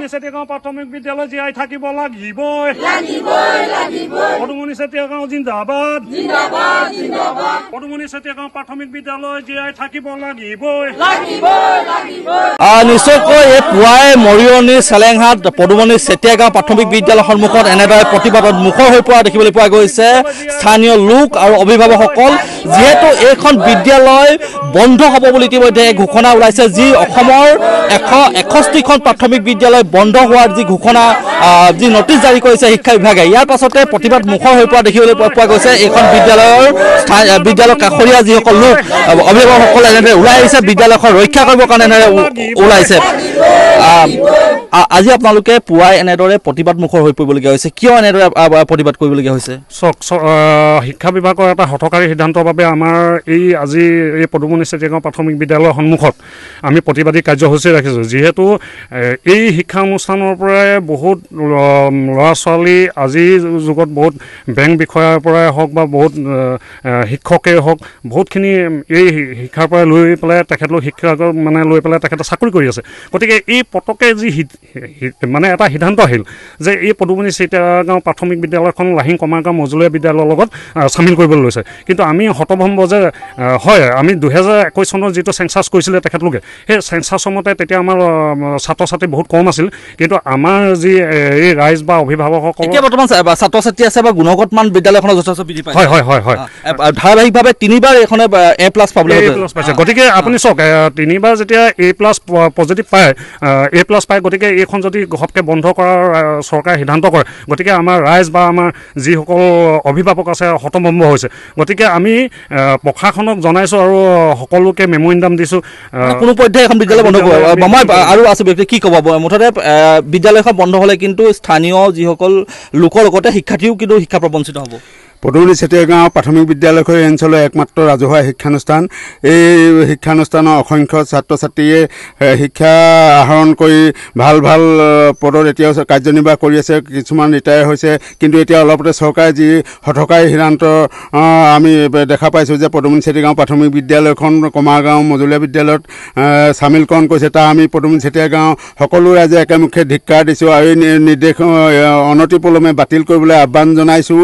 নিশ্চয়কৈ এই পুৱাই মৰিয়নি চেলেংহাট পদুমণি চেতিয়া গাঁও প্ৰাথমিক বিদ্যালয়ৰ সন্মুখত এনেদৰে প্ৰতিবাদত মুখৰ হৈ পৰা দেখিবলৈ পোৱা গৈছে স্থানীয় লোক আৰু অভিভাৱকসকল যিহেতু এইখন বিদ্যালয় বন্ধ হ'ব বুলি ইতিমধ্যে ঘোষণা ওলাইছে যি অসমৰ এশ এষষ্ঠিখন প্ৰাথমিক বিদ্যালয় বন্ধ হোৱাৰ যি ঘোষণা যি নটিছ জাৰি কৰিছে শিক্ষা বিভাগে ইয়াৰ পাছতে প্ৰতিবাদ মুখৰ হৈ পৰা দেখিবলৈ পোৱা গৈছে এইখন বিদ্যালয়ৰ বিদ্যালয় কাষৰীয়া যিসকল লোক অভিভাৱকসকলে এনেদৰে ওলাই আহিছে বিদ্যালয়খন ৰক্ষা কৰিবৰ কাৰণে এনেদৰে ওলাইছে আজি আপোনালোকে পুৱাই এনেদৰে প্ৰতিবাদমুখৰ হৈ পৰিবলগীয়া হৈছে কিয় এনেদৰে প্ৰতিবাদ কৰিবলগীয়া হৈছে চক শিক্ষা বিভাগৰ এটা হঠকাৰী সিদ্ধান্তৰ বাবে আমাৰ এই আজি এই পদুমণি চেতিয়াগাঁও প্ৰাথমিক বিদ্যালয়ৰ সন্মুখত আমি প্ৰতিবাদী কাৰ্যসূচী ৰাখিছোঁ যিহেতু এই শিক্ষা অনুষ্ঠানৰ পৰাই বহুত ল'ৰা ছোৱালী আজিৰ যুগত বহুত বেংক বিষয়াৰ পৰাই হওক বা বহুত শিক্ষকেই হওক বহুতখিনি এই শিক্ষাৰ পৰাই লৈ পেলাই তেখেতলোক শিক্ষক মানে লৈ পেলাই তেখেতে চাকৰি কৰি আছে গতিকে এই পটকে যি মানে এটা সিদ্ধান্ত আহিল যে এই পদুমণি চিটাগাঁও প্ৰাথমিক বিদ্যালয়খন লাহিং কমাৰগাঁও মজলীয়া বিদ্যালয়ৰ লগত চামিল কৰিবলৈ লৈছে কিন্তু আমি হতভম্ব যে হয় আমি দুহেজাৰ একৈছ চনৰ যিটো চেঞ্চাৰ্চ কৰিছিলে তেখেতলোকে সেই চেঞ্চাৰ্চৰ মতে তেতিয়া আমাৰ ছাত্ৰ ছাত্ৰী বহুত কম আছিল কিন্তু আমাৰ যি এই ৰাইজ বা অভিভাৱকসকল বৰ্তমান ছাত্ৰ ছাত্ৰী আছে বা গুণগত মান বিদ্যালয়খনৰ যথেষ্ট বৃদ্ধি পায় হয় হয় হয় হয় ধাৰাবাহিকভাৱে তিনিবাৰ এখনে এ প্লাছ পাবলৈ এ প্লাছ পাইছে গতিকে আপুনি চাওক তিনিবাৰ যেতিয়া এ প্লাছ পজিটিভ পায় এ প্লাছ পায় গতিকে এইখন যদি ঘপকৈ বন্ধ কৰাৰ চৰকাৰে সিদ্ধান্ত কৰে গতিকে আমাৰ ৰাইজ বা আমাৰ যিসকল অভিভাৱক আছে হতভম্ব হৈছে গতিকে আমি প্ৰশাসনক জনাইছোঁ আৰু সকলোকে মেমৰেণ্ডাম দিছোঁ কোনো পৰ্যায়ে এখন বিদ্যালয় বন্ধ কৰিব মই আৰু আছোঁ ব্যক্তি কি ক'ব মুঠতে বিদ্যালয়খন বন্ধ হ'লে কিন্তু স্থানীয় যিসকল লোকৰ লগতে শিক্ষাৰ্থীও কিন্তু শিক্ষা প্ৰবঞ্চিত হ'ব পদুলি চেতিয়া গাঁৱৰ প্ৰাথমিক বিদ্যালয়খন এই অঞ্চলৰ একমাত্ৰ ৰাজহুৱা শিক্ষানুষ্ঠান এই শিক্ষানুষ্ঠানৰ অসংখ্য ছাত্ৰ ছাত্ৰীয়ে শিক্ষা আহৰণ কৰি ভাল ভাল পদত এতিয়াও কাৰ্যনিৰ্বাহ কৰি আছে কিছুমান ৰিটায়াৰ হৈছে কিন্তু এতিয়া অলপতে চৰকাৰে যি হঠকাৰী সিদ্ধান্ত আমি দেখা পাইছোঁ যে পদুমনি চেতিয়া গাঁও প্ৰাথমিক বিদ্যালয়খন কমাৰগাঁও মজলীয়া বিদ্যালয়ত চামিলকৰণ কৰিছে তাৰ আমি পদুমনি চেতিয়া গাঁও সকলো ৰাইজে একেমুখে ধিক্ষাৰ দিছোঁ আৰু এই নিৰ্দেশ অনতিপলমে বাতিল কৰিবলৈ আহ্বান জনাইছোঁ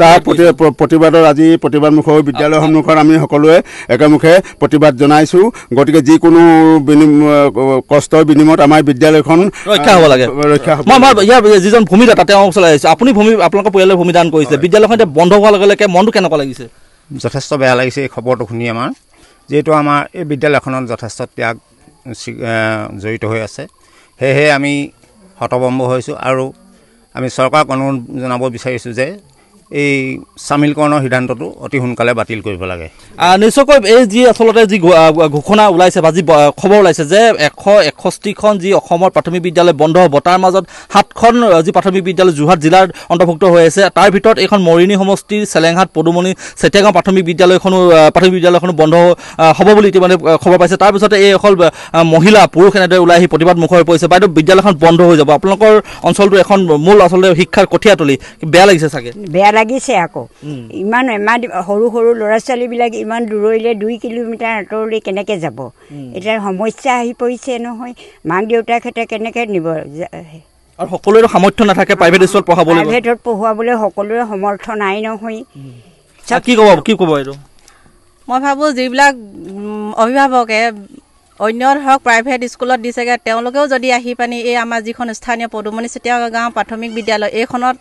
তাৰ প্ৰতি প্ৰতিবাদত আজি প্ৰতিবাদমুখৰ বিদ্যালয় সন্মুখত আমি সকলোৱে একেমুখে প্ৰতিবাদ জনাইছোঁ গতিকে যিকোনো কষ্টৰ বিনিময়ত আমাৰ বিদ্যালয়খন ৰক্ষা হ'ব লাগে ৰক্ষা হ'ব ইয়াৰ যিজন ভূমিদাতা তেওঁ চলাই আপুনি ভূমি আপোনালোকৰ পৰিয়ালে ভূমিদান কৰিছে বিদ্যালয়খন এতিয়া বন্ধ হোৱাৰ লগে লগে মনটো কেনেকুৱা লাগিছে যথেষ্ট বেয়া লাগিছে এই খবৰটো শুনি আমাৰ যিহেতু আমাৰ এই বিদ্যালয়খনত যথেষ্ট ত্যাগ জড়িত হৈ আছে সেয়েহে আমি হতভম্ব হৈছোঁ আৰু আমি চৰকাৰক অনুৰোধ জনাব বিচাৰিছোঁ যে এই চামিলকৰণৰ সিদ্ধান্তটো অতি সোনকালে বাতিল কৰিব লাগে নিশ্চয়কৈ এই যি আচলতে যি ঘোষণা ওলাইছে বা যি খবৰ ওলাইছে যে এশ এষষ্ঠিখন যি অসমৰ প্ৰাথমিক বিদ্যালয় বন্ধ হ'ব তাৰ মাজত সাতখন যি প্ৰাথমিক বিদ্যালয় যোৰহাট জিলাৰ অন্তৰ্ভুক্ত হৈ আছে তাৰ ভিতৰত এইখন মৰিণী সমষ্টিৰ চেলেংহাট পদুমণি চেতিয়াগাঁও প্ৰাথমিক বিদ্যালয়খনো প্ৰাথমিক বিদ্যালয়খনো বন্ধ হ'ব বুলি ইতিমধ্যে খবৰ পাইছে তাৰপিছতে এই অকল মহিলা পুৰুষ এনেদৰে ওলাই আহি প্ৰতিবাদ মুখৰ পৰিছে বাইদেউ বিদ্যালয়খন বন্ধ হৈ যাব আপোনালোকৰ অঞ্চলটো এখন মূল আচলতে শিক্ষাৰ কঠীয়াতলী বেয়া লাগিছে চাগে বেয়া লাগিছে আকৌ ইমান এমাহ সৰু সৰু ল'ৰা ছোৱালীবিলাক ইমান দূৰলৈ দুই কিলোমিটাৰ আঁতৰলৈ কেনেকৈ যাব এতিয়া সমস্যা আহি পৰিছে নহয় মাক দেউতাকহঁতে কেনেকৈ নিব আৰু সকলোৰে সামৰ্থ্য নাথাকে প্ৰাইভেট স্কুলত পঢ়াবলৈ প্ৰাইভেটত পঢ়োৱাবলৈ সকলোৰে সমৰ্থ নাই নহয় কি ক'ব কি ক'ব এইটো মই ভাবোঁ যিবিলাক অভিভাৱকে অন্য ধৰক প্ৰাইভেট স্কুলত দিছেগৈ তেওঁলোকেও যদি আহি পানি এই আমাৰ যিখন স্থানীয় পদুমণি চেতিয়া গাঁও প্ৰাথমিক বিদ্যালয় এইখনত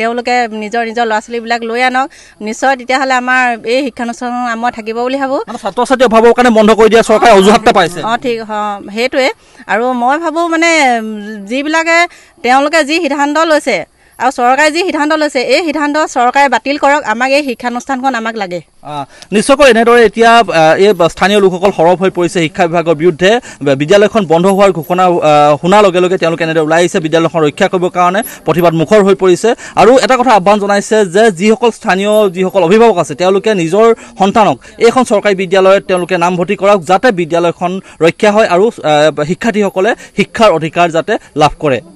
তেওঁলোকে নিজৰ নিজৰ ল'ৰা ছোৱালীবিলাক লৈ আনক নিশ্চয় তেতিয়াহ'লে আমাৰ এই শিক্ষানুষ্ঠানৰ আমাৰ থাকিব বুলি ভাবোঁ ছাত্ৰ ছাত্ৰী অভাৱৰ কাৰণে বন্ধ কৰি দিয়া চৰকাৰে অজুহাত পাইছে অঁ ঠিক অঁ সেইটোৱে আৰু মই ভাবোঁ মানে যিবিলাকে তেওঁলোকে যি সিদ্ধান্ত লৈছে আৰু চৰকাৰে যি সিদ্ধান্ত লৈছে এই সিদ্ধান্ত চৰকাৰে বাতিল কৰক আমাক এই শিক্ষানুষ্ঠানখন আমাক লাগে নিশ্চয়কৈ এনেদৰে এতিয়া এই স্থানীয় লোকসকল সৰব হৈ পৰিছে শিক্ষা বিভাগৰ বিৰুদ্ধে বিদ্যালয়খন বন্ধ হোৱাৰ ঘোষণা শুনাৰ লগে লগে তেওঁলোকে এনেদৰে ওলাই আহিছে বিদ্যালয়খন ৰক্ষা কৰিবৰ কাৰণে প্ৰতিবাদমুখৰ হৈ পৰিছে আৰু এটা কথা আহ্বান জনাইছে যে যিসকল স্থানীয় যিসকল অভিভাৱক আছে তেওঁলোকে নিজৰ সন্তানক এইখন চৰকাৰী বিদ্যালয়ত তেওঁলোকে নামভৰ্তি কৰক যাতে বিদ্যালয়খন ৰক্ষা হয় আৰু শিক্ষাৰ্থীসকলে শিক্ষাৰ অধিকাৰ যাতে লাভ কৰে